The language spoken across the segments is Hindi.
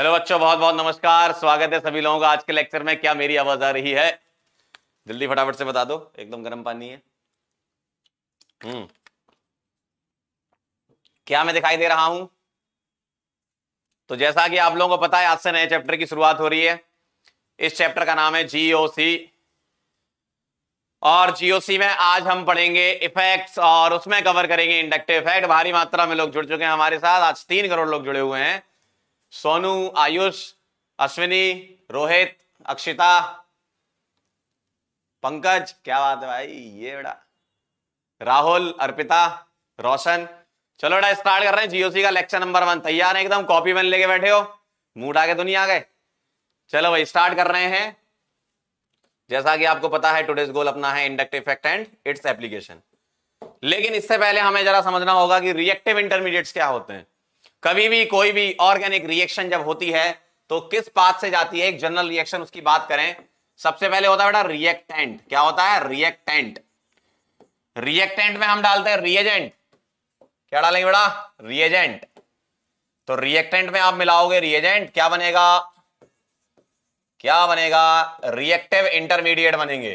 हेलो बच्चों बहुत बहुत नमस्कार स्वागत है सभी लोगों का आज के लेक्चर में क्या मेरी आवाज आ रही है जल्दी फटाफट से बता दो एकदम गर्म पानी है हम्म क्या मैं दिखाई दे रहा हूं तो जैसा कि आप लोगों को पता है आज से नए चैप्टर की शुरुआत हो रही है इस चैप्टर का नाम है जीओसी और जीओसी में आज हम पढ़ेंगे इफेक्ट्स और उसमें कवर करेंगे इंडक्टिव इफेक्ट भारी मात्रा में लोग जुड़ चुके हैं हमारे साथ आज तीन करोड़ लोग जुड़े हुए हैं सोनू आयुष अश्विनी रोहित अक्षिता पंकज क्या बात है भाई ये बेटा राहुल अर्पिता रोशन चलो बेटा स्टार्ट कर रहे हैं जीओसी का लेक्चर नंबर वन तैयार है एकदम कॉपी पेन लेके बैठे हो मूड आगे तो नहीं आ गए चलो भाई स्टार्ट कर रहे हैं जैसा कि आपको पता है टुडेज गोल अपना है inductive effect and its application लेकिन इससे पहले हमें जरा समझना होगा कि रिएक्टिव इंटरमीडिएट्स क्या होते हैं कभी भी कोई भी ऑर्गेनिक रिएक्शन जब होती है तो किस पाथ से जाती है एक जनरल रिएक्शन उसकी बात करें सबसे पहले होता है बेटा रिएक्टेंट क्या होता है रिएक्टेंट रिएक्टेंट में हम डालते हैं रिएजेंट क्या डालेंगे बेटा रिएजेंट तो रिएक्टेंट में आप मिलाओगे रिएजेंट क्या बनेगा क्या बनेगा रिएक्टिव इंटरमीडिएट बनेंगे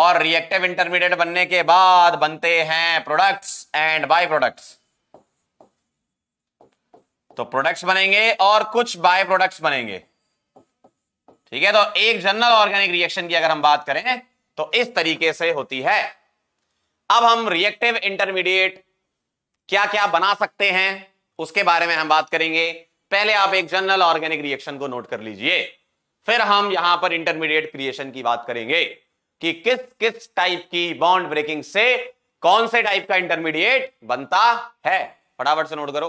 और रिएक्टिव इंटरमीडिएट बनने के बाद बनते हैं प्रोडक्ट्स एंड बाय प्रोडक्ट्स तो प्रोडक्ट्स बनेंगे और कुछ बाय प्रोडक्ट्स बनेंगे ठीक है तो एक जनरल ऑर्गेनिक रिएक्शन की अगर हम बात करें तो इस तरीके से होती है अब हम रिएक्टिव इंटरमीडिएट क्या क्या बना सकते हैं उसके बारे में हम बात करेंगे पहले आप एक जनरल ऑर्गेनिक रिएक्शन को नोट कर लीजिए फिर हम यहां पर इंटरमीडिएट क्रिएशन की बात करेंगे कि किस किस टाइप की बॉन्ड ब्रेकिंग से कौन से टाइप का इंटरमीडिएट बनता है फटाफट से नोट करो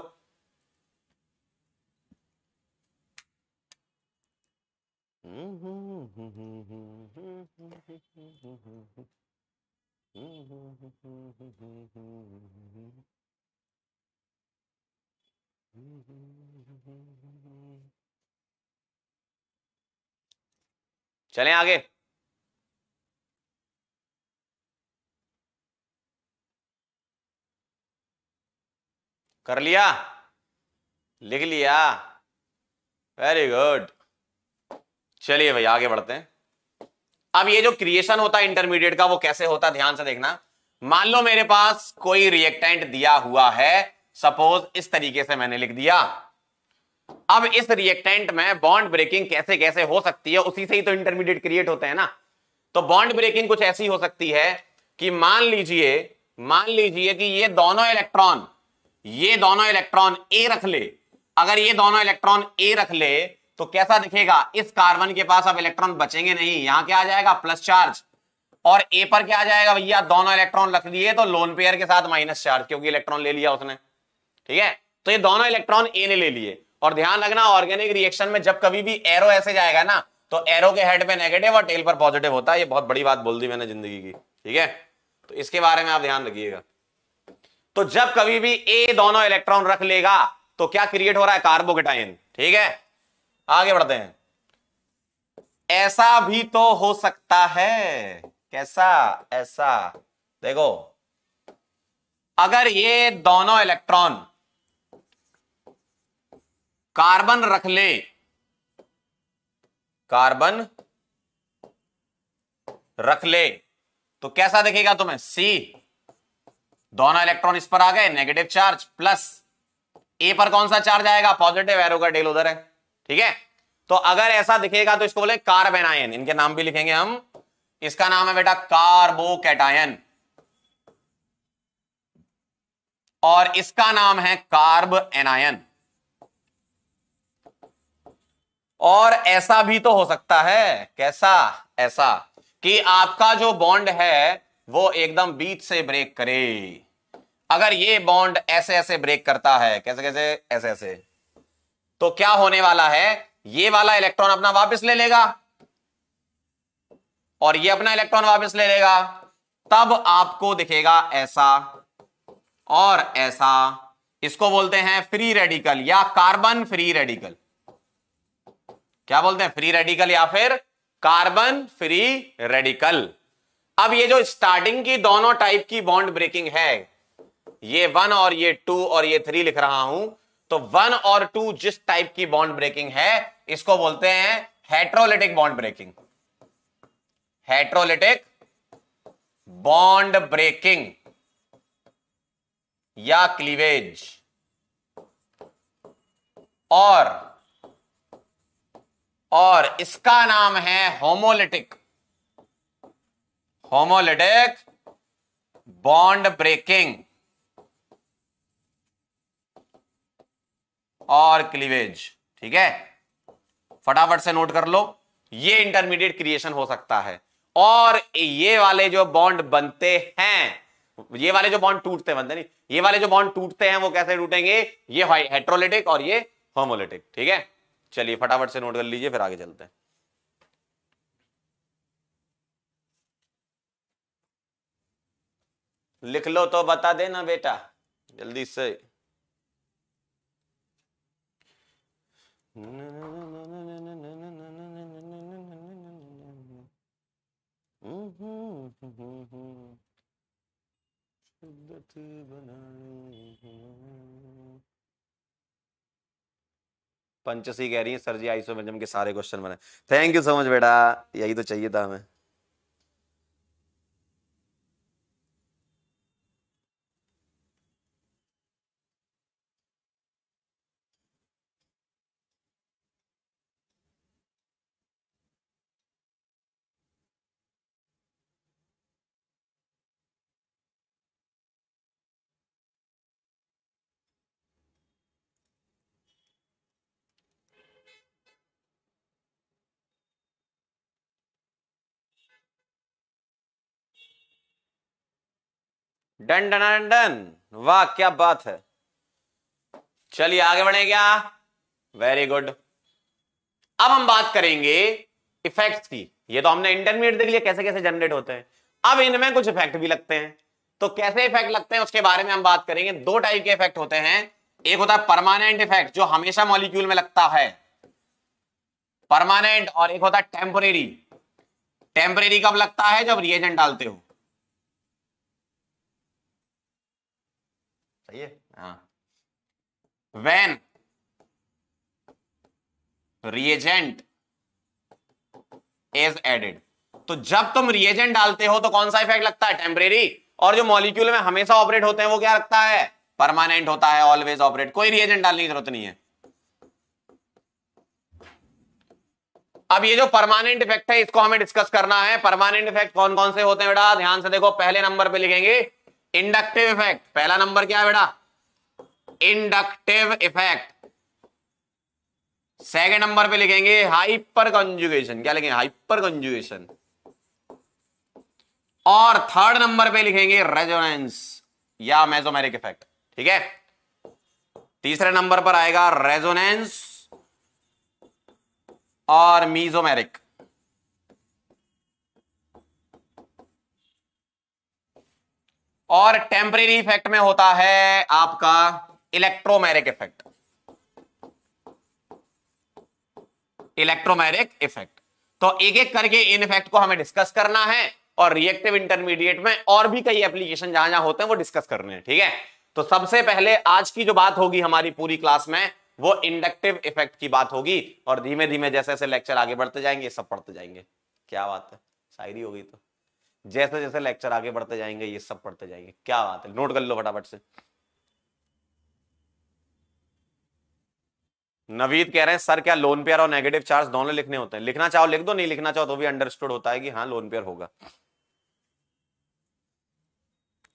चलें आगे कर लिया लिख लिया वेरी गुड चलिए भैया आगे बढ़ते हैं अब ये जो क्रिएशन होता है इंटरमीडिएट का वो कैसे होता है ध्यान से देखना मान लो मेरे पास कोई रिएक्टेंट दिया हुआ है सपोज इस तरीके से मैंने लिख दिया अब इस रिएक्टेंट में बॉन्ड ब्रेकिंग कैसे कैसे हो सकती है उसी से ही तो इंटरमीडिएट क्रिएट होते हैं ना तो बॉन्ड ब्रेकिंग कुछ ऐसी हो सकती है कि मान लीजिए मान लीजिए कि ये दोनों इलेक्ट्रॉन ये दोनों इलेक्ट्रॉन ए रख ले अगर ये दोनों इलेक्ट्रॉन ए रख ले तो कैसा दिखेगा इस कार्बन के पास अब इलेक्ट्रॉन बचेंगे नहीं यहां क्या आ जाएगा प्लस चार्ज और ए पर क्या आ जाएगा भैया दोनों इलेक्ट्रॉन रख लिए तो लोन पेयर के साथ माइनस चार्ज क्योंकि इलेक्ट्रॉन ले लिया उसने ठीक है तो ये दोनों इलेक्ट्रॉन ए ने ले लिए और ध्यान रखना ऑर्गेनिक रिएक्शन में जब कभी भी एरो ऐसे जाएगा ना तो एरो के हेड पे नेगेटिव और टेल पर पॉजिटिव होता है ये बहुत बड़ी बात बोल दी मैंने जिंदगी की ठीक है तो इसके बारे में आप ध्यान रखिएगा तो जब कभी भी ए दोनों इलेक्ट्रॉन रख लेगा तो क्या क्रिएट हो रहा है कार्बोकेटाइन ठीक है आगे बढ़ते हैं ऐसा भी तो हो सकता है कैसा ऐसा देखो अगर ये दोनों इलेक्ट्रॉन कार्बन रख ले कार्बन रख ले तो कैसा दिखेगा तुम्हें सी दोनों इलेक्ट्रॉन इस पर आ गए नेगेटिव चार्ज प्लस ए पर कौन सा चार्ज आएगा पॉजिटिव एरो का डेल उधर है ठीक है तो अगर ऐसा दिखेगा तो इसको बोले कार्बेन आयन इनके नाम भी लिखेंगे हम इसका नाम है बेटा कार्बोकेटायन और इसका नाम है कार्ब एनायन और ऐसा भी तो हो सकता है कैसा ऐसा कि आपका जो बॉन्ड है वो एकदम बीच से ब्रेक करे अगर ये बॉन्ड ऐसे ऐसे ब्रेक करता है कैसे कैसे ऐसे ऐसे तो क्या होने वाला है ये वाला इलेक्ट्रॉन अपना वापस ले लेगा और ये अपना इलेक्ट्रॉन वापस ले लेगा तब आपको दिखेगा ऐसा और ऐसा इसको बोलते हैं फ्री रेडिकल या कार्बन फ्री रेडिकल क्या बोलते हैं फ्री रेडिकल या फिर कार्बन फ्री रेडिकल अब ये जो स्टार्टिंग की दोनों टाइप की बॉन्ड ब्रेकिंग है ये वन और ये टू और ये थ्री लिख रहा हूं तो वन और टू जिस टाइप की बॉन्ड ब्रेकिंग है इसको बोलते हैं heterolytic bond breaking heterolytic bond breaking या क्लीवेज और और इसका नाम है होमोलिटिक होमोलिटिक बॉन्ड ब्रेकिंग और क्लीवेज ठीक है फटाफट से नोट कर लो ये इंटरमीडिएट क्रिएशन हो सकता है और ये वाले जो बॉन्ड बनते हैं ये वाले जो बॉन्ड टूटते बनते नहीं ये वाले जो बॉन्ड टूटते हैं वो कैसे टूटेंगे ये हेट्रोलिटिक और ये होमोलिटिक ठीक है चलिए फटाफट से नोट कर लीजिए फिर आगे चलते हैं लिख लो तो बता देना बेटा जल्दी से पंचसी कह रही है सर जी आइसो के सारे क्वेश्चन बने थैंक यू सो मच बेटा यही तो चाहिए था हमें डन डन डन डन वाह क्या बात है चलिए आगे बढ़े क्या वेरी गुड अब हम बात करेंगे इफेक्ट्स की ये तो हमने इंटरमीडिएट देख लिया कैसे कैसे जनरेट होते हैं अब इनमें कुछ इफेक्ट भी लगते हैं तो कैसे इफेक्ट लगते हैं उसके बारे में हम बात करेंगे दो टाइप के इफेक्ट होते हैं एक होता है परमानेंट इफेक्ट जो हमेशा मॉलिक्यूल में लगता है परमानेंट और एक होता है टेम्परेरी टेम्परेरी कब लगता है जब रिएजेंट डालते हो सही है हाँ वैन रिएजेंट इज एडेड तो जब तुम रिएजेंट डालते हो तो कौन सा इफेक्ट लगता है टेम्परेरी और जो मॉलिक्यूल में हमेशा ऑपरेट होते हैं वो क्या लगता है परमानेंट होता है ऑलवेज ऑपरेट कोई रिएजेंट डालने की जरूरत नहीं है अब ये जो परमानेंट इफेक्ट है इसको हमें डिस्कस करना है परमानेंट इफेक्ट कौन कौन से होते हैं बेटा ध्यान से देखो पहले नंबर पे लिखेंगे इंडक्टिव इफेक्ट पहला नंबर क्या है बेटा इंडक्टिव इफेक्ट सेकेंड नंबर पे लिखेंगे हाइपर कंजुगेशन क्या लिखेंगे हाइपर कंजुगेशन और थर्ड नंबर पे लिखेंगे रेजोनेंस या मेजोमेरिक इफेक्ट ठीक है तीसरे नंबर पर आएगा रेजोनेंस और मीजोमेरिक और टेम्परेरी इफेक्ट में होता है आपका इलेक्ट्रोमैरिक इफेक्ट इलेक्ट्रोमैरिक इफेक्ट तो एक एक करके इन इफेक्ट को हमें डिस्कस करना है और रिएक्टिव इंटरमीडिएट में और भी कई एप्लीकेशन जहां जहां होते हैं वो डिस्कस करने हैं ठीक है तो सबसे पहले आज की जो बात होगी हमारी पूरी क्लास में वो इंडक्टिव इफेक्ट की बात होगी और धीमे धीमे जैसे जैसे लेक्चर आगे बढ़ते जाएंगे सब पढ़ते जाएंगे क्या बात है शायरी होगी तो जैसे जैसे लेक्चर आगे बढ़ते जाएंगे ये सब पढ़ते जाएंगे क्या बात है नोट कर लो फटाफट से नवीद कह रहे हैं सर क्या लोन पेयर और नेगेटिव चार्ज दोनों लिखने होते हैं लिखना चाहो लिख दो नहीं लिखना चाहो तो भी अंडरस्टूड होता है कि हाँ लोन पेयर होगा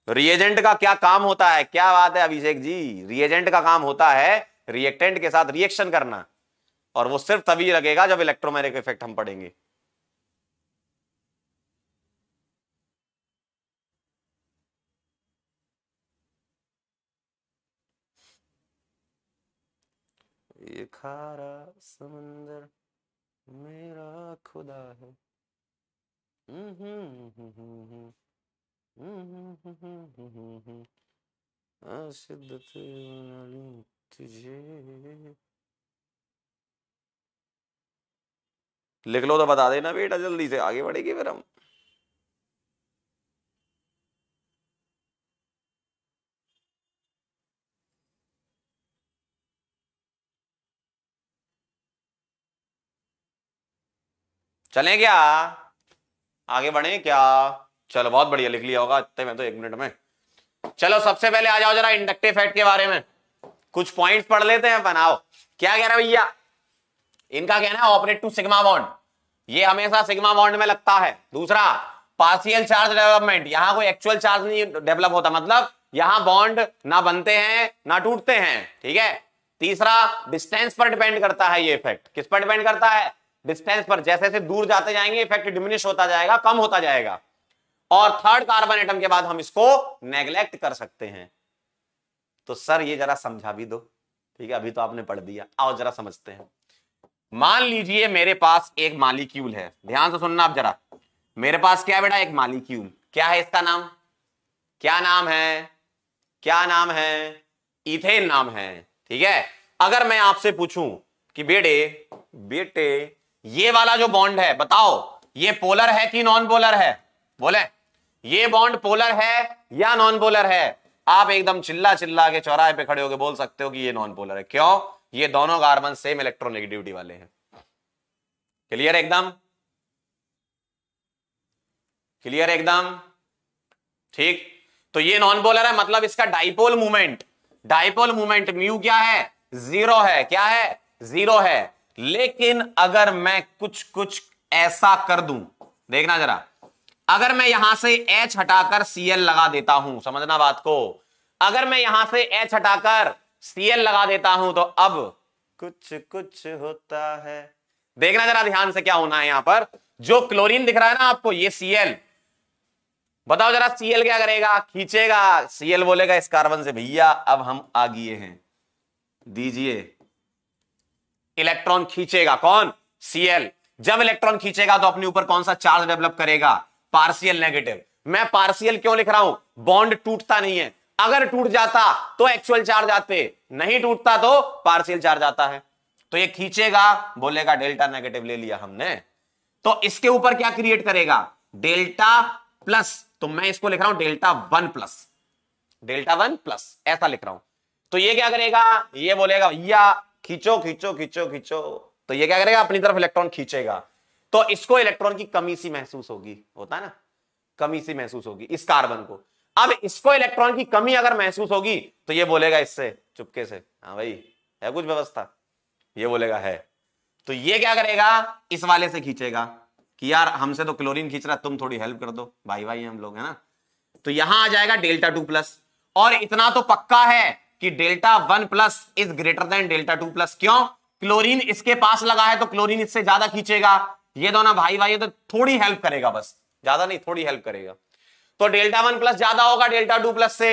रिएजेंट का क्या काम होता है क्या बात है अभिषेक जी रिएजेंट का काम होता है रिएक्टेंट के साथ रिएक्शन करना और वो सिर्फ तभी लगेगा जब इलेक्ट्रोमेरिक इफेक्ट हम पढ़ेंगे ये खारा समंदर मेरा खुदा है लिख लो तो बता देना बेटा जल्दी से आगे बढ़ेगी फिर हम चले क्या आगे बढ़े क्या चलो बहुत बढ़िया लिख लिया होगा इतने में तो एक मिनट में चलो सबसे पहले आ जाओ जरा इंडक्टिव फैट के बारे में कुछ पॉइंट्स पढ़ लेते हैं बनाओ क्या कह रहे भैया इनका कहना है ऑपरेट टू सिग्मा बॉन्ड ये हमेशा सिग्मा बॉन्ड में लगता है दूसरा पार्सियल चार्ज डेवलपमेंट यहाँ कोई एक्चुअल चार्ज नहीं डेवलप होता मतलब यहाँ बॉन्ड ना बनते हैं ना टूटते हैं ठीक है तीसरा डिस्टेंस पर डिपेंड करता है ये इफेक्ट किस पर डिपेंड करता है डिस्टेंस पर जैसे जैसे दूर जाते जाएंगे इफेक्ट डिमिनिश होता जाएगा कम होता जाएगा और थर्ड कार्बन एटम के बाद हम इसको नेग्लेक्ट कर सकते हैं तो सर ये जरा समझा भी दो ठीक है अभी तो आपने पढ़ दिया आओ जरा समझते हैं मान लीजिए मेरे पास एक मालिक्यूल है ध्यान से सुनना आप जरा मेरे पास क्या बेटा एक मालिक्यूल क्या है इसका नाम क्या नाम है क्या नाम है इथेन नाम है ठीक है अगर मैं आपसे पूछूं कि बेटे बेटे ये वाला जो बॉन्ड है बताओ ये पोलर है कि नॉन पोलर है बोले ये बॉन्ड पोलर है या नॉन पोलर है आप एकदम चिल्ला चिल्ला के चौराहे पे खड़े होकर बोल सकते हो कि ये नॉन पोलर है क्यों ये दोनों कार्बन सेम इलेक्ट्रोनेगेटिविटी वाले हैं क्लियर एकदम क्लियर एकदम ठीक तो ये नॉन पोलर है मतलब इसका dipole movement dipole movement mu क्या है जीरो है क्या है जीरो है लेकिन अगर मैं कुछ कुछ ऐसा कर दूं देखना जरा अगर मैं यहां से एच हटाकर सीएल लगा देता हूं समझना बात को अगर मैं यहां से एच हटाकर सीएल लगा देता हूं तो अब कुछ कुछ होता है देखना जरा ध्यान से क्या होना है यहां पर जो क्लोरीन दिख रहा है ना आपको ये सीएल बताओ जरा सीएल क्या करेगा खींचेगा सीएल बोलेगा इस कार्बन से भैया अब हम आगे हैं दीजिए इलेक्ट्रॉन खींचेगा कौन सीएल जब इलेक्ट्रॉन खींचेगा तो अपने ऊपर कौन सा चार्ज डेवलप करेगा पार्सियल नेगेटिव मैं पार्सियल क्यों लिख रहा हूं बॉन्ड टूटता नहीं है अगर टूट जाता तो एक्चुअल चार्ज आते नहीं टूटता तो पार्सियल चार्ज आता है तो ये खींचेगा बोलेगा डेल्टा नेगेटिव ले लिया हमने तो इसके ऊपर क्या क्रिएट करेगा डेल्टा प्लस तो मैं इसको लिख रहा हूं delta one plus delta one plus ऐसा लिख रहा हूं तो ये क्या करेगा ये बोलेगा भैया खींचो खींचो खींचो खींचो तो ये क्या करेगा अपनी तरफ इलेक्ट्रॉन खींचेगा तो इसको इलेक्ट्रॉन की कमी सी महसूस होगी होता है ना कमी सी महसूस होगी इस कार्बन को अब इसको इलेक्ट्रॉन की कमी अगर महसूस होगी तो ये बोलेगा इससे चुपके से हाँ भाई है कुछ व्यवस्था ये बोलेगा है तो ये क्या करेगा इस वाले से खींचेगा कि यार हमसे तो क्लोरीन खींच रहा तुम थोड़ी हेल्प कर दो भाई भाई हम लोग है ना तो यहां आ जाएगा डेल्टा टू प्लस और इतना तो पक्का है कि delta one plus is greater than delta two plus क्यों क्लोरीन इसके पास लगा है तो क्लोरीन इससे ज्यादा खींचेगा ये दोनों भाई भाई तो थोड़ी हेल्प करेगा बस ज्यादा नहीं थोड़ी हेल्प करेगा तो डेल्टा वन प्लस ज्यादा होगा डेल्टा टू प्लस से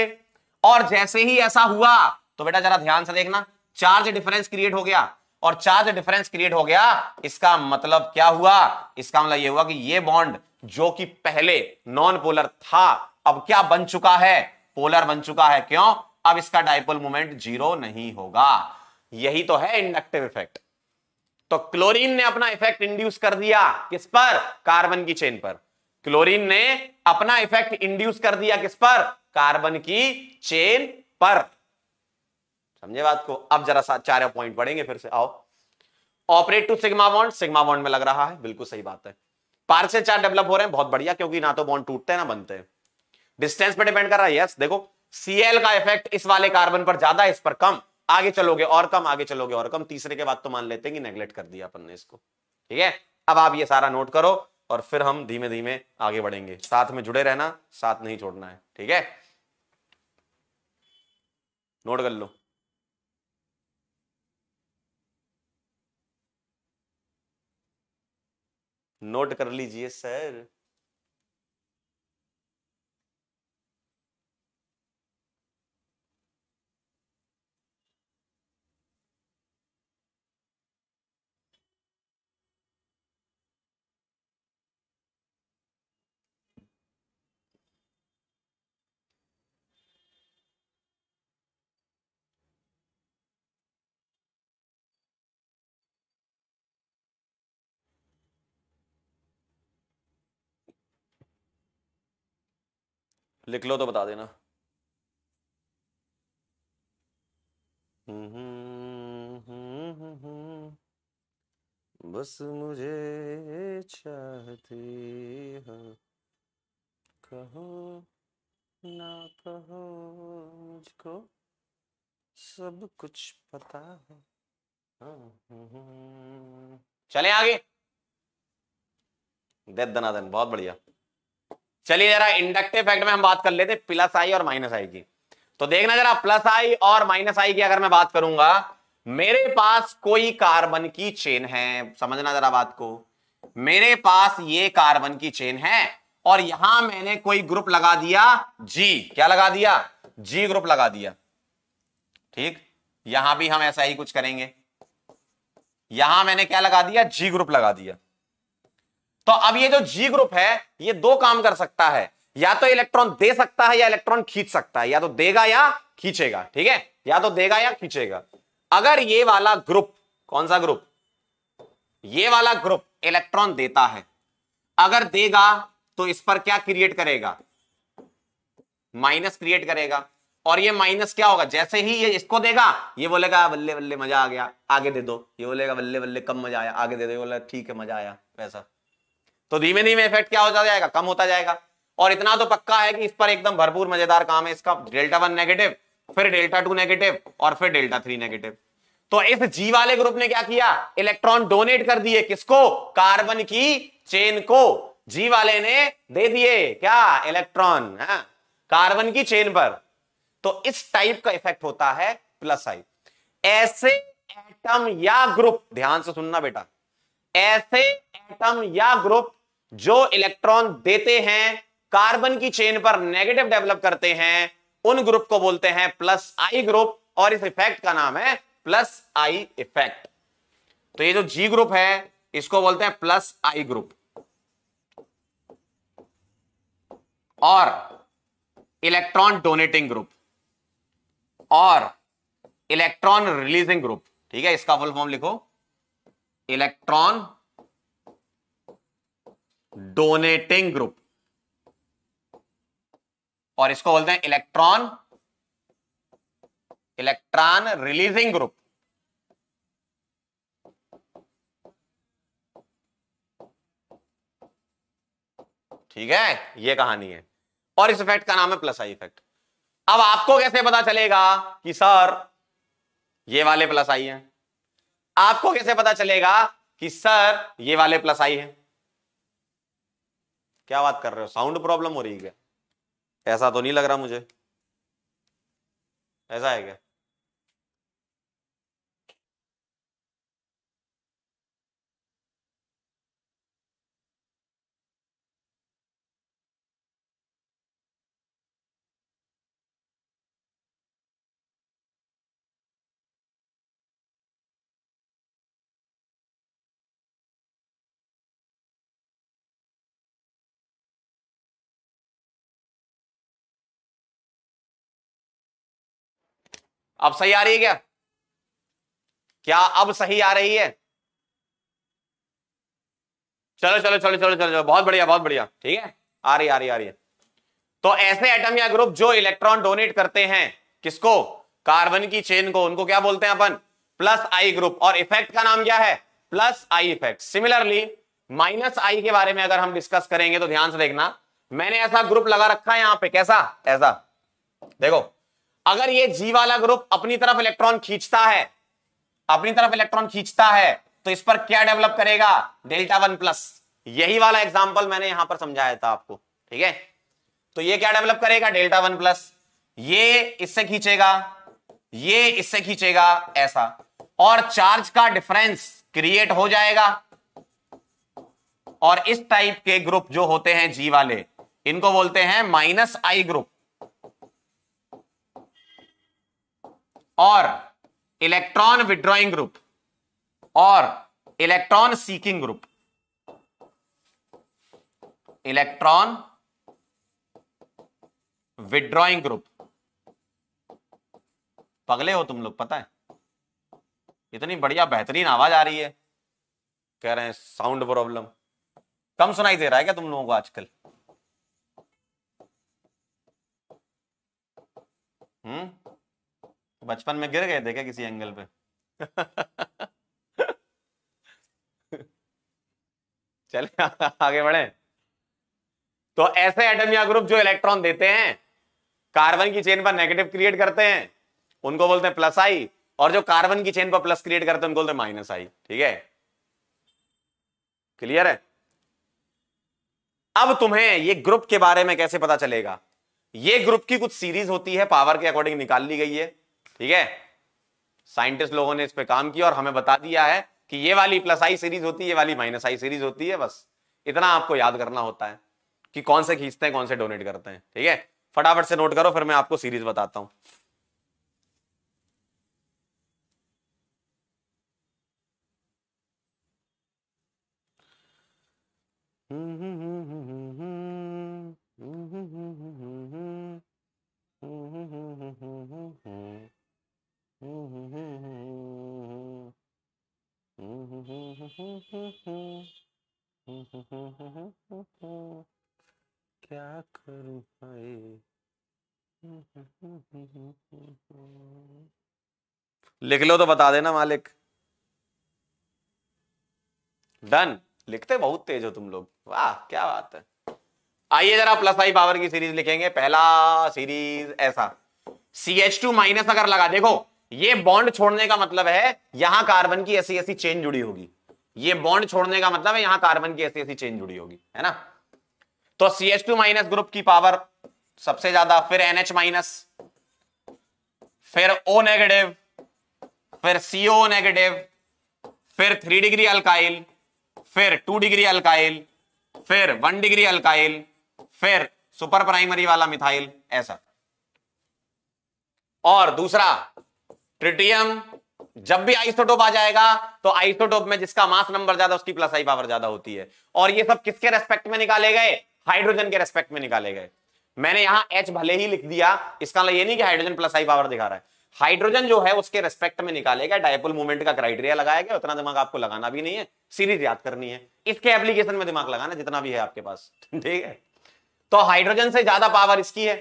और जैसे ही ऐसा हुआ तो बेटा जरा ध्यान से देखना चार्ज डिफरेंस क्रिएट हो गया और चार्ज डिफरेंस क्रिएट हो गया इसका मतलब क्या हुआ इसका मतलब ये हुआ कि ये बॉन्ड जो कि पहले नॉन पोलर था अब क्या बन चुका है पोलर बन चुका है क्यों अब इसका डायपोल मोमेंट जीरो नहीं होगा यही तो है इंडक्टिव इफेक्ट तो क्लोरीन ने अपना इफेक्ट इंड्यूस कर दिया किस पर कार्बन की चेन पर क्लोरीन ने अपना इफेक्ट इंड्यूस कर दिया किस पर कार्बन की चेन पर समझे बात को अब जरा सा चार पॉइंट पढ़ेंगे फिर से आओ operate to sigma bond sigma bond में लग रहा है बिल्कुल सही बात है पार से चार डेवलप हो रहे हैं बहुत बढ़िया क्योंकि ना तो बॉन्ड टूटते हैं ना बनते हैं डिस्टेंस पर डिपेंड कर रहा है यस देखो सीएल का इफेक्ट इस वाले कार्बन पर ज्यादा है इस पर कम आगे चलोगे और कम आगे चलोगे और कम तीसरे के बाद तो मान लेते हैं कि नेग्लेक्ट कर दिया अपन ने इसको ठीक है अब आप ये सारा नोट करो और फिर हम धीमे धीमे आगे बढ़ेंगे साथ में जुड़े रहना साथ नहीं छोड़ना है ठीक है नोट कर लो नोट कर लीजिए सर लिख लो तो बता देना हम्म, हम्म, हम्म, बस मुझे चाहती हो कहो ना कहो मुझको सब कुछ पता है चले आगे दे दनादन बहुत बढ़िया चलिए जरा इंडक्टिव फैक्ट में हम बात कर लेते हैं प्लस आई और माइनस आई की तो देखना जरा प्लस आई और माइनस आई की अगर मैं बात करूंगा मेरे पास कोई कार्बन की चेन है समझना जरा बात को मेरे पास ये कार्बन की चेन है और यहां मैंने कोई ग्रुप लगा दिया जी क्या लगा दिया जी ग्रुप लगा दिया ठीक यहां भी हम ऐसा ही कुछ करेंगे यहां मैंने क्या लगा दिया जी ग्रुप लगा दिया तो अब ये जो जी ग्रुप है ये दो काम कर सकता है या तो इलेक्ट्रॉन दे सकता है या इलेक्ट्रॉन खींच सकता है या तो देगा या खींचेगा ठीक है या तो देगा या खींचेगा अगर ये वाला ग्रुप कौन सा ग्रुप ये वाला ग्रुप इलेक्ट्रॉन देता है अगर देगा तो इस पर क्या क्रिएट करेगा माइनस क्रिएट करेगा और ये माइनस क्या होगा जैसे ही ये इसको देगा ये बोलेगा बल्ले बल्ले मजा आ गया आगे दे दो ये बोलेगा बल्ले बल्ले कम मजा आया आगे दे दो ये बोलेगा ठीक है मजा आया वैसा तो धीमे धीमे इफेक्ट क्या होता जाएगा कम होता जाएगा और इतना तो पक्का है कि इस पर एकदम भरपूर मजेदार काम है इसका डेल्टा वन नेगेटिव फिर डेल्टा टू नेगेटिव और फिर डेल्टा थ्री नेगेटिव तो इस जी वाले ग्रुप ने क्या किया इलेक्ट्रॉन डोनेट कर दिए किसको कार्बन की चेन को जी वाले ने दे दिए क्या इलेक्ट्रॉन हाँ। कार्बन की चेन पर तो इस टाइप का इफेक्ट होता है प्लस आई ऐसे एटम या ग्रुप ध्यान से सुनना बेटा ऐसे एटम या ग्रुप जो इलेक्ट्रॉन देते हैं कार्बन की चेन पर नेगेटिव डेवलप करते हैं उन ग्रुप को बोलते हैं प्लस आई ग्रुप और इस इफेक्ट का नाम है प्लस आई इफेक्ट तो ये जो जी ग्रुप है इसको बोलते हैं प्लस आई ग्रुप और इलेक्ट्रॉन डोनेटिंग ग्रुप और इलेक्ट्रॉन रिलीजिंग ग्रुप ठीक है इसका फुल फॉर्म लिखो इलेक्ट्रॉन डोनेटिंग ग्रुप और इसको बोलते हैं इलेक्ट्रॉन इलेक्ट्रॉन रिलीजिंग ग्रुप ठीक है ये कहानी है और इस इफेक्ट का नाम है प्लस आई इफेक्ट अब आपको कैसे पता चलेगा कि सर ये वाले प्लस आई है आपको कैसे पता चलेगा कि सर ये वाले प्लस आई है क्या बात कर रहे हो साउंड प्रॉब्लम हो रही है क्या ऐसा तो नहीं लग रहा मुझे ऐसा है क्या अब सही आ रही है क्या क्या अब सही आ रही है चलो चलो चलो चलो चलो चलो बहुत बढ़िया बहुत बढ़िया ठीक है आ रही आ रही आ रही है तो ऐसे एटम या ग्रुप जो इलेक्ट्रॉन डोनेट करते हैं किसको कार्बन की चेन को उनको क्या बोलते हैं अपन प्लस आई ग्रुप और इफेक्ट का नाम क्या है plus I effect similarly minus I के बारे में अगर हम डिस्कस करेंगे तो ध्यान से देखना मैंने ऐसा ग्रुप लगा रखा है यहां पे कैसा ऐसा देखो अगर ये जी वाला ग्रुप अपनी तरफ इलेक्ट्रॉन खींचता है अपनी तरफ इलेक्ट्रॉन खींचता है तो इस पर क्या डेवलप करेगा डेल्टा वन प्लस यही वाला एग्जाम्पल मैंने यहां पर समझाया था आपको ठीक है तो ये क्या डेवलप करेगा डेल्टा वन प्लस ये इससे खींचेगा ये इससे खींचेगा ऐसा और चार्ज का डिफरेंस क्रिएट हो जाएगा और इस टाइप के ग्रुप जो होते हैं जी वाले इनको बोलते हैं माइनस आई ग्रुप और इलेक्ट्रॉन विड्रॉइंग ग्रुप और electron seeking group electron withdrawing group पगले हो तुम लोग पता है इतनी बढ़िया बेहतरीन आवाज आ रही है कह रहे हैं साउंड प्रॉब्लम कम सुनाई दे रहा है क्या तुम लोगों को आजकल हम्म तो बचपन में गिर गए थे क्या किसी एंगल पे चले आगे बढ़े तो ऐसे एटम या ग्रुप जो इलेक्ट्रॉन देते हैं कार्बन की चेन पर नेगेटिव क्रिएट करते हैं उनको बोलते हैं प्लस आई और जो कार्बन की चेन पर प्लस क्रिएट करते हैं उनको बोलते हैं माइनस आई ठीक है क्लियर है अब तुम्हें ये ग्रुप के बारे में कैसे पता चलेगा ये ग्रुप की कुछ सीरीज होती है पावर के अकॉर्डिंग निकाल ली गई है ठीक है साइंटिस्ट लोगों ने इस पर काम किया और हमें बता दिया है कि ये वाली प्लस आई सीरीज होती है ये वाली माइनस आई सीरीज होती है बस इतना आपको याद करना होता है कि कौन से खींचते हैं कौन से डोनेट करते हैं ठीक है फटाफट से नोट करो फिर मैं आपको सीरीज बताता हूं हम्म हम्म, हम्म। क्या करूं हाय लिख लो तो बता देना मालिक डन लिखते बहुत तेज हो तुम लोग वाह क्या बात है आइए जरा प्लस फाइव पावर की सीरीज लिखेंगे पहला सीरीज ऐसा सी एच टू माइनस अगर लगा देखो ये बॉन्ड छोड़ने का मतलब है यहां कार्बन की ऐसी ऐसी चेन जुड़ी होगी ये बॉन्ड छोड़ने का मतलब है यहां कार्बन की ऐसी ऐसी चेन जुड़ी होगी है ना तो C H two minus group की पावर सबसे ज्यादा फिर एनएच माइनस फिर ओ नेगेटिव फिर सीओ नेगेटिव फिर थ्री डिग्री अल्काइल फिर टू डिग्री अल्काइल फिर वन डिग्री अल्काइल फिर सुपर प्राइमरी वाला मिथाइल ऐसा और दूसरा ट्रिटियम जब भी आइसोटोप आ जाएगा तो आइसोटोप में जिसका मास नंबर ज्यादा उसकी प्लस आई पावर ज्यादा होती है और ये सब किसके रेस्पेक्ट में निकाले गए हाइड्रोजन के रेस्पेक्ट में निकाले गए मैंने यहां एच भले ही लिख दिया इसका मतलब ये नहीं कि हाइड्रोजन प्लस आई पावर दिखा रहा है हाइड्रोजन जो है उसके रेस्पेक्ट में निकालेगा डायपोल मूवमेंट का क्राइटेरिया लगाया गया उतना दिमाग आपको लगाना भी नहीं है सीरीज याद करनी है इसके एप्लीकेशन में दिमाग लगाना जितना भी है आपके पास ठीक है तो हाइड्रोजन से ज्यादा पावर इसकी है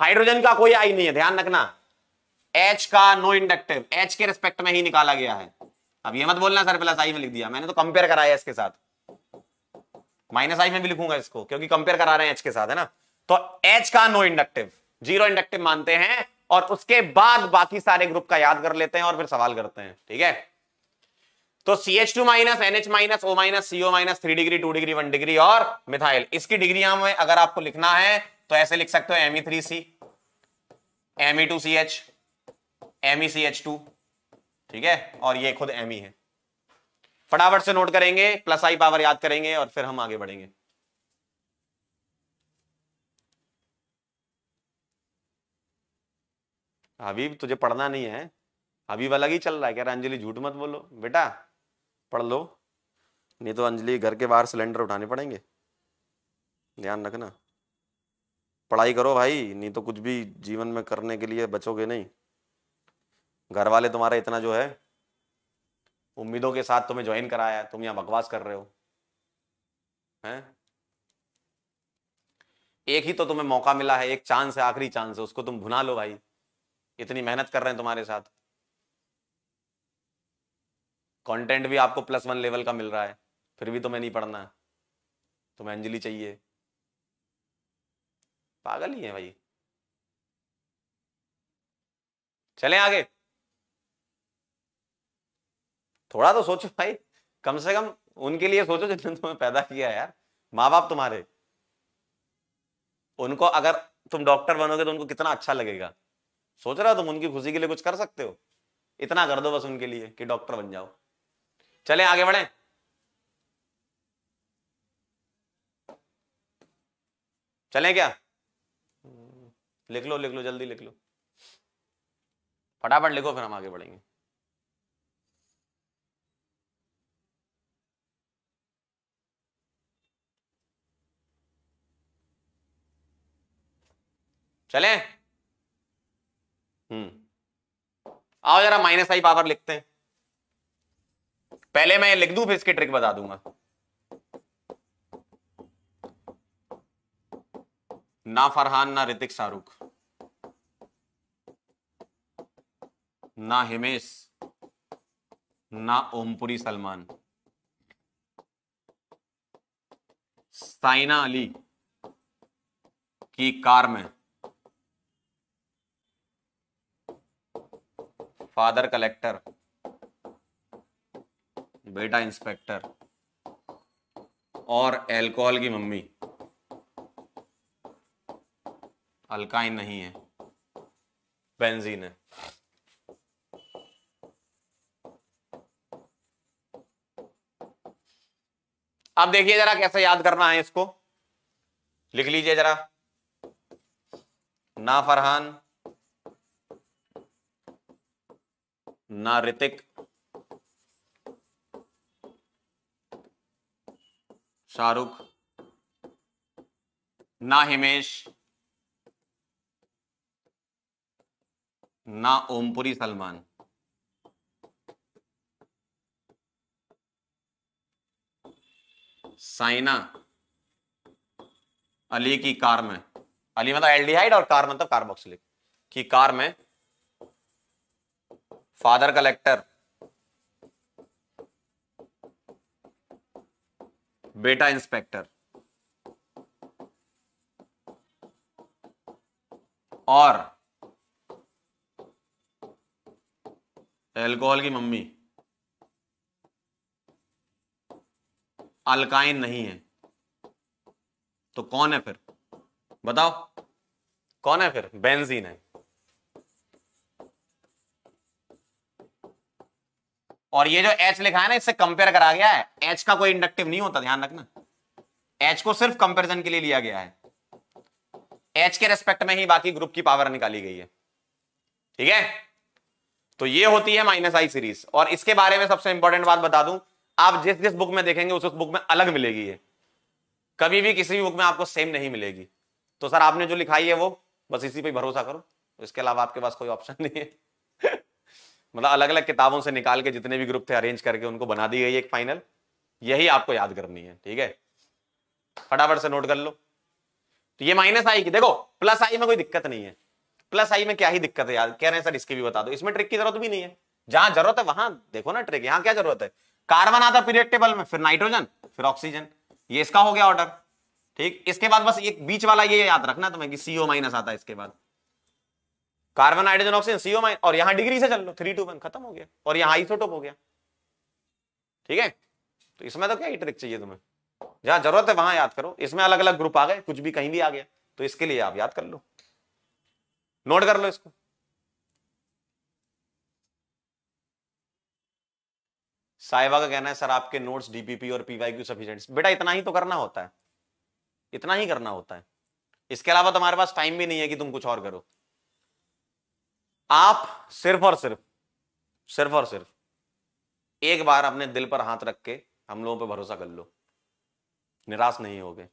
हाइड्रोजन का कोई आई नहीं है ध्यान रखना एच का नो इंडक्टिव एच के रिस्पेक्ट में ही निकाला गया है अब ये मत बोलना सर प्लस आई में लिख दिया मैंने तो कंपेयर कराया इसके साथ माइनस आई में भी लिखूंगा इसको क्योंकि कंपेयर करा रहे हैं एच के साथ है ना तो एच का नो इंडक्टिव जीरो इंडक्टिव मानते हैं और उसके बाद बाकी सारे ग्रुप का याद कर लेते हैं और फिर सवाल करते हैं ठीक है तो C H two minus N H minus O minus CO minus three degree two degree one degree और मिथाइल इसकी डिग्री में अगर आपको लिखना है तो ऐसे लिख सकते हो M E three C M E two C H M e ठीक है और ये खुद एम e है फटाफट से नोट करेंगे प्लस आई पावर याद करेंगे और फिर हम आगे बढ़ेंगे हबीब तुझे पढ़ना नहीं है हबीब अलग ही चल रहा है कह रहा अंजलि झूठ मत बोलो बेटा पढ़ लो नहीं तो अंजलि घर के बाहर सिलेंडर उठाने पड़ेंगे ध्यान रखना पढ़ाई करो भाई नहीं तो कुछ भी जीवन में करने के लिए बचोगे नहीं घर वाले तुम्हारे इतना जो है उम्मीदों के साथ तुम्हें ज्वाइन कराया है तुम यहां बकवास कर रहे हो हैं एक ही तो तुम्हें मौका मिला है एक चांस है आखिरी चांस है उसको तुम भुना लो भाई इतनी मेहनत कर रहे हैं तुम्हारे साथ कंटेंट भी आपको प्लस वन लेवल का मिल रहा है फिर भी तुम्हें नहीं पढ़ना तुम्हें अंजलि चाहिए पागल ही है भाई चले आगे थोड़ा तो सोचो भाई कम से कम उनके लिए सोचो जितने तुम्हें पैदा किया यार माँ बाप तुम्हारे उनको अगर तुम डॉक्टर बनोगे तो उनको कितना अच्छा लगेगा सोच रहे हो तुम उनकी खुशी के लिए कुछ कर सकते हो इतना कर दो बस उनके लिए कि डॉक्टर बन जाओ चले आगे बढ़े चले क्या लिख लो लिख लो जल्दी लिख लो फटाफट लिखो फिर हम आगे बढ़ेंगे चले हम्म आओ जरा माइनस आई पावर लिखते हैं पहले मैं लिख दू फिर इसकी ट्रिक बता दूंगा ना फरहान ना ऋतिक शाहरुख ना हिमेश ना ओमपुरी सलमान साइना अली की कार में फादर कलेक्टर बेटा इंस्पेक्टर और एल्कोहल की मम्मी अल्काइन नहीं है बेंजीन है अब देखिए जरा कैसे याद करना है इसको लिख लीजिए जरा ना फरहान ना ऋतिक शाहरुख ना हिमेश ना ओमपुरी सलमान साइना अली की कार में अली मतलब एल्डिहाइड और कार मतलब कार्बोक्सिलिक की कार में फादर कलेक्टर बेटा इंस्पेक्टर और एल्कोहल की मम्मी अलकाइन नहीं है तो कौन है फिर बताओ कौन है फिर बेंजीन है और ये जो एच लिखा है ना इससे कंपेयर करा गया है एच का कोई इंडक्टिव नहीं होता ध्यान रखना एच को सिर्फ कंपेरिजन के लिए लिया गया है एच के रेस्पेक्ट में ही बाकी ग्रुप की पावर निकाली गई है ठीक है तो ये होती है माइनस आई सीरीज और इसके बारे में सबसे इंपॉर्टेंट बात बता दूं आप जिस जिस बुक में देखेंगे उस उस बुक में अलग मिलेगी ये कभी भी किसी भी बुक में आपको सेम नहीं मिलेगी तो सर आपने जो लिखाई है वो बस इसी पे भरोसा करो इसके अलावा आपके पास कोई ऑप्शन नहीं है मतलब अलग अलग किताबों से निकाल के जितने भी ग्रुप थे अरेंज करके उनको बना दी गई एक फाइनल यही आपको याद करनी है ठीक है फटाफट से नोट कर लो तो ये माइनस आई की देखो प्लस आई में कोई दिक्कत नहीं है प्लस आई में क्या ही दिक्कत है यार कह रहे हैं सर इसकी भी बता दो इसमें ट्रिक की जरूरत भी नहीं है जहां जरूरत है वहां देखो ना ट्रिक यहाँ क्या जरूरत है कार्बन आता पीरियड टेबल में फिर नाइट्रोजन फिर ऑक्सीजन ये इसका हो गया ऑर्डर ठीक इसके बाद बस एक बीच वाला ये याद रखना तुम्हें कि सीओ माइनस आता है इसके बाद carbon hydrogen oxygen CO mine और यहां डिग्री से चल लो थ्री टू वन खत्म हो गया और यहां आइसोटोप हो गया ठीक है तो इसमें तो क्या ही ट्रिक चाहिए तुम्हें जहां जरूरत है वहां याद करो इसमें अलग अलग ग्रुप आ गए कुछ भी कहीं भी आ गया तो इसके लिए आप याद कर लो नोट कर लो इसको साहिबा का कहना है सर आपके नोट्स डीपीपी और पीवाईक्यू सफिशिएंट बेटा इतना ही तो करना होता है इतना ही करना होता है इसके अलावा तुम्हारे तो पास टाइम भी नहीं है कि तुम कुछ और करो आप सिर्फ और सिर्फ सिर्फ और सिर्फ एक बार अपने दिल पर हाथ रख के हम लोगों पर भरोसा कर लो निराश नहीं होगे